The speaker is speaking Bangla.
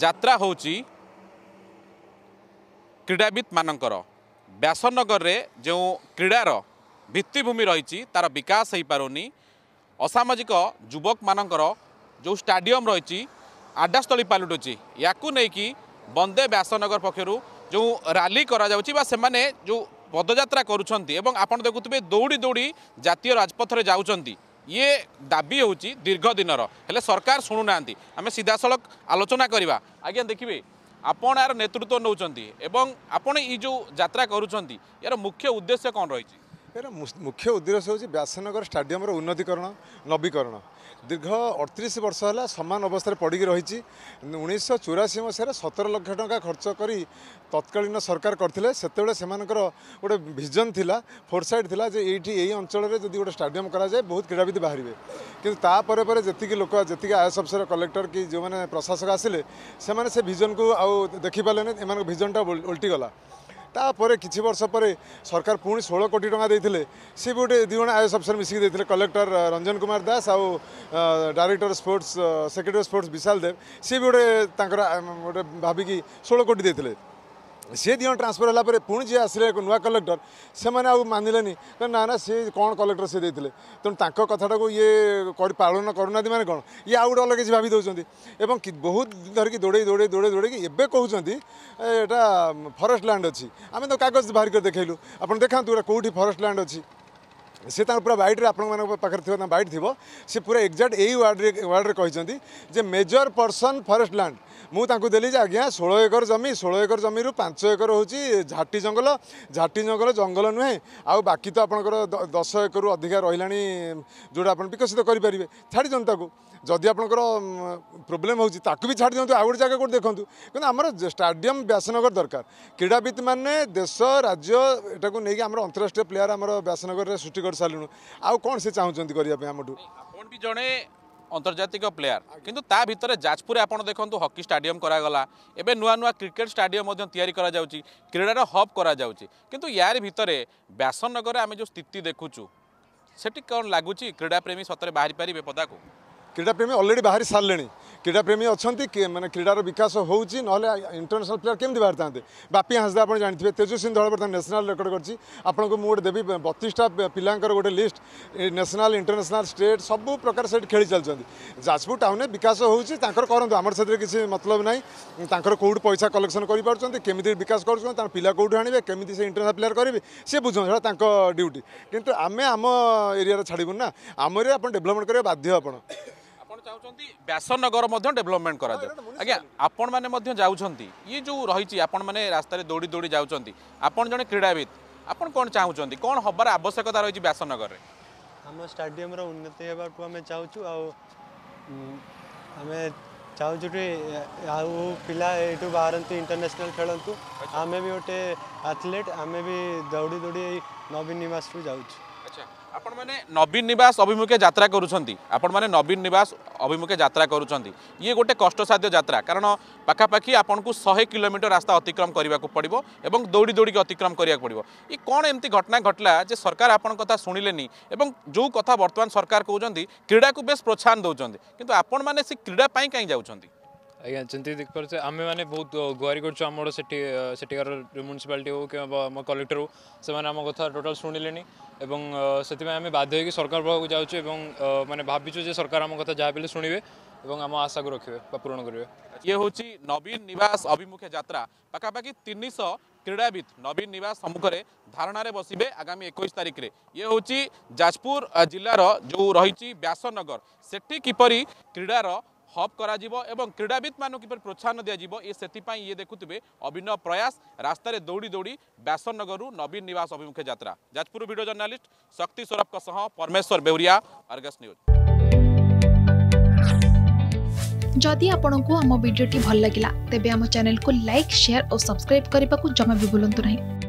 ଯାତ୍ରା ହେଉଛି କ୍ରୀଡ଼ାବିତମାନଙ୍କର ବ୍ୟାସନଗରରେ ଯେଉଁ କ୍ରୀଡ଼ାର ଭିତ୍ତିଭୂମି ରହିଛି ତା'ର ବିକାଶ ହୋଇପାରୁନି ଅସାମାଜିକ ଯୁବକମାନଙ୍କର ଯେଉଁ ଷ୍ଟାଡ଼ିୟମ୍ ରହିଛି ଆଡ଼ାସ୍ଥଳୀ ପାଲଟୁଛି ୟାକୁ ନେଇକି ବନ୍ଦେ ବ୍ୟାସନଗର ପକ୍ଷରୁ ଯେଉଁ ରାଲି କରାଯାଉଛି ବା ସେମାନେ ଯେଉଁ ପଦଯାତ୍ରା କରୁଛନ୍ତି ଏବଂ ଆପଣ ଦେଖୁଥିବେ ଦୌଡ଼ି ଦୌଡ଼ି ଜାତୀୟ ରାଜପଥରେ ଯାଉଛନ୍ତି ଇଏ ଦାବି ହେଉଛି ଦୀର୍ଘ ଦିନର ହେଲେ ସରକାର ଶୁଣୁନାହାନ୍ତି ଆମେ ସିଧାସଳଖ ଆଲୋଚନା କରିବା ଆଜ୍ଞା ଦେଖିବେ ଆପଣ ଏହାର ନେତୃତ୍ୱ ନେଉଛନ୍ତି ଏବଂ ଆପଣ ଏଇ ଯେଉଁ ଯାତ୍ରା କରୁଛନ୍ତି ଏହାର ମୁଖ୍ୟ ଉଦ୍ଦେଶ୍ୟ କ'ଣ ରହିଛି ଏଇଟା ମୁଖ୍ୟ ଉଦ୍ଦେଶ୍ୟ ହେଉଛି ବ୍ୟାସନଗର ଷ୍ଟାଡିୟମର ଉନ୍ନତିକରଣ ନବୀକରଣ ଦୀର୍ଘ ଅଠତିରିଶ ବର୍ଷ ହେଲା ସମାନ ଅବସ୍ଥାରେ ପଡ଼ିକି ରହିଛି ଉଣେଇଶହ ଚଉରାଅଶୀ ମସିହାରେ ସତର ଲକ୍ଷ ଟଙ୍କା ଖର୍ଚ୍ଚ କରି ତତ୍କାଳୀନ ସରକାର କରିଥିଲେ ସେତେବେଳେ ସେମାନଙ୍କର ଗୋଟେ ଭିଜନ ଥିଲା ଫୋର୍ସାଇଡ଼୍ ଥିଲା ଯେ ଏଇଠି ଏଇ ଅଞ୍ଚଳରେ ଯଦି ଗୋଟେ ଷ୍ଟାଡ଼ିୟମ୍ କରାଯାଏ ବହୁତ କ୍ରୀଡ଼ାବିତ ବାହାରିବେ କିନ୍ତୁ ତାପରେ ପରେ ଯେତିକି ଲୋକ ଯେତିକି ଆଇଏଏସ୍ ଅଫିସର କଲେକ୍ଟର କି ଯେଉଁମାନେ ପ୍ରଶାସକ ଆସିଲେ ସେମାନେ ସେ ଭିଜନକୁ ଆଉ ଦେଖିପାରିଲେନି ଏମାନଙ୍କ ଭିଜନଟା ଓଲଟିଗଲା ତାପରେ କିଛି ବର୍ଷ ପରେ ସରକାର ପୁଣି ଷୋହଳ କୋଟି ଟଙ୍କା ଦେଇଥିଲେ ସେ ବି ଗୋଟେ ଦୁଇ ଜଣ ଆଇ ଏସ୍ ଅଫିସର ମିଶିକି ଦେଇଥିଲେ କଲେକ୍ଟର ରଞ୍ଜନ କୁମାର ଦାସ ଆଉ director sports secretary sports Bishal Deb ସିଏ ବି ଗୋଟେ ତାଙ୍କର ଗୋଟେ ଭାବିକି ଷୋହଳ କୋଟି ଦେଇଥିଲେ सि दिउँ ट्रान्सफर होलापि जे आसे नलेक्टर त्यो आउँछ मनले नि कन् कलेक्टर सिले त कथाटाको इ पान गर्नु नै कि आउँदै अलग भान्छ बहुत धरिक दोडै दोडै दोडै दोडै एटा एउटा फरेस्टल्यान्ड अहिले आमे त कागज बाह्र देखैलु अनि देखा को फरस्टल्यान्ड अच्छा सि पुरा बइड्ने आप बइडिसिए पूरा एक्जाक्ट ए वाड्रे मेजर पर्सन फरस्टल्यान्ड देली आज्ञा षो एकर जमि षो एकर जमि पाँच एकर हौ झाटी जंगल झाटी जङ्गल जङ्गल नुहेँ आउँ बा दस एकरु अधिक रहिलाउ बिकशित गरिपारे छाडिदिनु जिन् प्रोब्लेम हौँ ति छाडिदिनु आउँदै जाँदै आम स्टाडम व्यासनगर दरकार क्रीडाित को देश्यटाको नि अन्त प्लेयर आम व्यासनगर सृष्टि କରିସାରିଲୁଣୁ ଆଉ କ'ଣ ସେ ଚାହୁଁଛନ୍ତି କରିବା ପାଇଁ ଆମଠୁ ଆପଣ ବି ଜଣେ ଅନ୍ତର୍ଜାତିକ ପ୍ଲେୟାର କିନ୍ତୁ ତା ଭିତରେ ଯାଜପୁରରେ ଆପଣ ଦେଖନ୍ତୁ ହକି ଷ୍ଟାଡିୟମ୍ କରାଗଲା ଏବେ ନୂଆ ନୂଆ କ୍ରିକେଟ୍ ଷ୍ଟାଡିୟମ୍ ମଧ୍ୟ ତିଆରି କରାଯାଉଛି କ୍ରୀଡ଼ାର ହବ୍ କରାଯାଉଛି କିନ୍ତୁ ୟାରି ଭିତରେ ବ୍ୟାସନଗରରେ ଆମେ ଯେଉଁ ସ୍ଥିତି ଦେଖୁଛୁ ସେଠି କ'ଣ ଲାଗୁଛି କ୍ରୀଡ଼ାପ୍ରେମୀ ସତରେ ବାହାରି ପାରିବେ ପଦାକୁ କ୍ରୀଡ଼ାପ୍ରେମୀ ଅଲରେଡ଼ି ବାହାରି ସାରିଲେଣି ক্রীড়াপ্রেমী অনেক মানে ক্রীড়ার বিকাশ হচ্ছে নহলে ইন্টারন্যাশনাল প্লেয়ার কেমি বাহার থাকে বাপি হাঁসদা আপনার জাঁথিবে তেজস্বিন দল বর্তমানে ন্যাশনাল রেকর্ড করছি আপনার মু গোটে দেবি বতিশটা পিলাঙ্কর গোটে লিষ্ট ন্যাশনাল ইন্টারন্যাশনাল স্টেট সবু প্রকার সেটি খেলে চালছেন যাজপুর টাউনে বিকাশ হচ্ছে তাঁর করতু আমার সাথে কিছু মতলব নাই তাঁর কোটি পয়সা কলেকশন করে পারছেন কেমি বিকাশ করছেন তাঁর পিলা কোটি আনবে কেমি সে ইন্টারন্যাশনাল প্লেয়ার করবে সে বুঝছেন সেটা তাঁর ডিউটি কিন্তু আমি আমার এরিয়ার ছাড়বু না আমার এরিয়া আপনার ডেভেলপমেন্ট করবে বাধ্য আপনার ଚାହୁଁଛନ୍ତି ବ୍ୟାସନଗର ମଧ୍ୟ ଡେଭଲପମେଣ୍ଟ କରାଯାଏ ଆଜ୍ଞା ଆପଣମାନେ ମଧ୍ୟ ଯାଉଛନ୍ତି ଇଏ ଯେଉଁ ରହିଛି ଆପଣମାନେ ରାସ୍ତାରେ ଦୌଡ଼ି ଦୌଡ଼ି ଯାଉଛନ୍ତି ଆପଣ ଜଣେ କ୍ରୀଡ଼ାବିତ ଆପଣ କ'ଣ ଚାହୁଁଛନ୍ତି କ'ଣ ହେବାର ଆବଶ୍ୟକତା ରହିଛି ବ୍ୟାସନଗରରେ ଆମ ଷ୍ଟାଡିୟମର ଉନ୍ନତି ହେବାକୁ ଆମେ ଚାହୁଁଛୁ ଆଉ ଆମେ ଚାହୁଁଛୁ କି ଆଉ ପିଲା ଏଇଠୁ ବାହାରନ୍ତୁ ଇଣ୍ଟରନ୍ୟାସନାଲ୍ ଖେଳନ୍ତୁ ଆମେ ବି ଗୋଟେ ଆଥଲେଟ୍ ଆମେ ବି ଦୌଡ଼ି ଦୌଡ଼ି ଏଇ ନବୀନ ନିବାସରୁ ଯାଉଛୁ ଆପଣମାନେ ନବୀନ ନିବାସ ଅଭିମୁଖେ ଯାତ୍ରା କରୁଛନ୍ତି ଆପଣମାନେ ନବୀନ ନିବାସ ଅଭିମୁଖେ ଯାତ୍ରା କରୁଛନ୍ତି ଇଏ ଗୋଟେ କଷ୍ଟସାଧ୍ୟ ଯାତ୍ରା କାରଣ ପାଖାପାଖି ଆପଣଙ୍କୁ ଶହେ କିଲୋମିଟର ରାସ୍ତା ଅତିକ୍ରମ କରିବାକୁ ପଡ଼ିବ ଏବଂ ଦୌଡ଼ି ଦୌଡ଼ିକି ଅତିକ୍ରମ କରିବାକୁ ପଡ଼ିବ ଇଏ କ'ଣ ଏମିତି ଘଟଣା ଘଟିଲା ଯେ ସରକାର ଆପଣଙ୍କ କଥା ଶୁଣିଲେନି ଏବଂ ଯେଉଁ କଥା ବର୍ତ୍ତମାନ ସରକାର କହୁଛନ୍ତି କ୍ରୀଡ଼ାକୁ ବେଶ୍ ପ୍ରୋତ୍ସାହନ ଦେଉଛନ୍ତି କିନ୍ତୁ ଆପଣମାନେ ସେ କ୍ରୀଡ଼ା ପାଇଁ କାହିଁ ଯାଉଛନ୍ତି ଆଜ୍ଞା ଯେମିତି ଦେଖିପାରୁଛେ ଆମେମାନେ ବହୁତ ଗୁହାରି କରୁଛୁ ଆମର ସେଠି ସେଠିକାର ମ୍ୟୁନିସିପାଲିଟି ହେଉ କିମ୍ବା ଆମ କଲେକ୍ଟର ହେଉ ସେମାନେ ଆମ କଥା ଟୋଟାଲ୍ ଶୁଣିଲେନି এবং ସେଥିପାଇଁ আমি বাধ্য হয়ে সরকার পাখি যাচ্ছি এবং মানে ভাবিছু যে সরকার আমার কথা যা বলে শুনবে এবং আমার আশাকে রাখবে বা পূরণ করবে ইয়ে হচ্ছে নবীন নিবাস অভিমুখে যাত্রা পাখাপাখি তিনশো ক্রীড়াবিদ নবীন নিবাস সম্মুখে ধারণার বসবে আগামী একুশ তারিখে ইয়ে হচ্ছে যাজপুর জেলার যে রয়েছে ব্যাসনগর সেটি কিপর ক্রীড়ার পপ করা দিব এবং ক্রীড়াবিদ মানুকি পর প্রচান দিয়া দিব এ সেটি পাই ই দেখোতেবে অভিনব প্রয়াস রাস্তায় দৌড়ি দৌড়ি ব্যাসনগরু নবীন নিবাস অভিমুখী যাত্রা যাজপুর ভিডিও জার্নালিস্ট শক্তিস্বরপ কা সহ পরমেস্বর বেউরিয়া আরগাস নিউজ যদি আপনক হাম ভিডিওটি ভাল লাগিলা তেবে হাম চ্যানেল কো লাইক শেয়ার অ সাবস্ক্রাইব করিবা কো জমাবি বুলন্ত নাহি